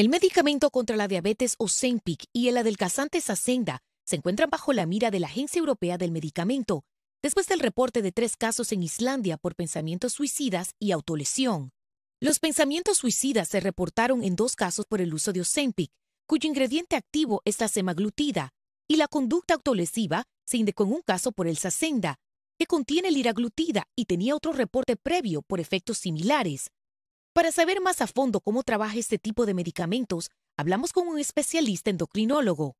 El medicamento contra la diabetes Ozempic y el adelgazante Saxenda se encuentran bajo la mira de la Agencia Europea del Medicamento, después del reporte de tres casos en Islandia por pensamientos suicidas y autolesión. Los pensamientos suicidas se reportaron en dos casos por el uso de Ozempic, cuyo ingrediente activo es la semaglutida, y la conducta autolesiva se indicó en un caso por el Saxenda, que contiene liraglutida y tenía otro reporte previo por efectos similares. Para saber más a fondo cómo trabaja este tipo de medicamentos, hablamos con un especialista endocrinólogo.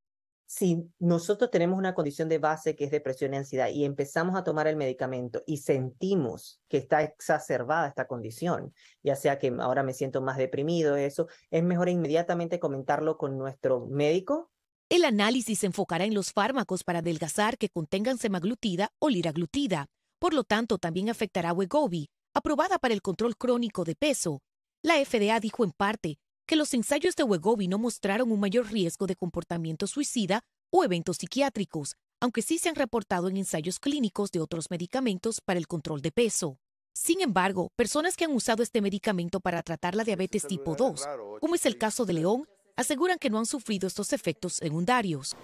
Si nosotros tenemos una condición de base que es depresión y ansiedad y empezamos a tomar el medicamento y sentimos que está exacerbada esta condición, ya sea que ahora me siento más deprimido, eso, es mejor inmediatamente comentarlo con nuestro médico. El análisis se enfocará en los fármacos para adelgazar que contengan semaglutida o liraglutida. Por lo tanto, también afectará a Wegovy, aprobada para el control crónico de peso, la FDA dijo en parte que los ensayos de Wegovy no mostraron un mayor riesgo de comportamiento suicida o eventos psiquiátricos, aunque sí se han reportado en ensayos clínicos de otros medicamentos para el control de peso. Sin embargo, personas que han usado este medicamento para tratar la diabetes tipo 2, como es el caso de León, aseguran que no han sufrido estos efectos secundarios.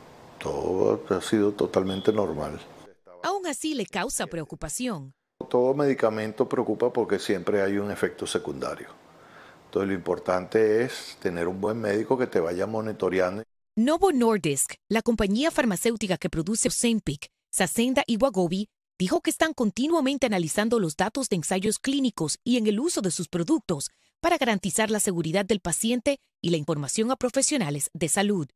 Todo ha sido totalmente normal. Aún así le causa preocupación todo medicamento preocupa porque siempre hay un efecto secundario. Entonces lo importante es tener un buen médico que te vaya monitoreando. Novo Nordisk, la compañía farmacéutica que produce Ozempic, Sacenda y wagobi dijo que están continuamente analizando los datos de ensayos clínicos y en el uso de sus productos para garantizar la seguridad del paciente y la información a profesionales de salud.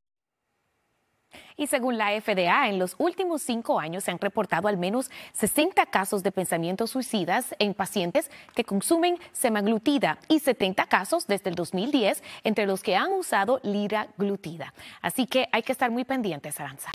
Y según la FDA, en los últimos cinco años se han reportado al menos 60 casos de pensamientos suicidas en pacientes que consumen semaglutida y 70 casos desde el 2010 entre los que han usado liraglutida. Así que hay que estar muy pendientes, Aranza.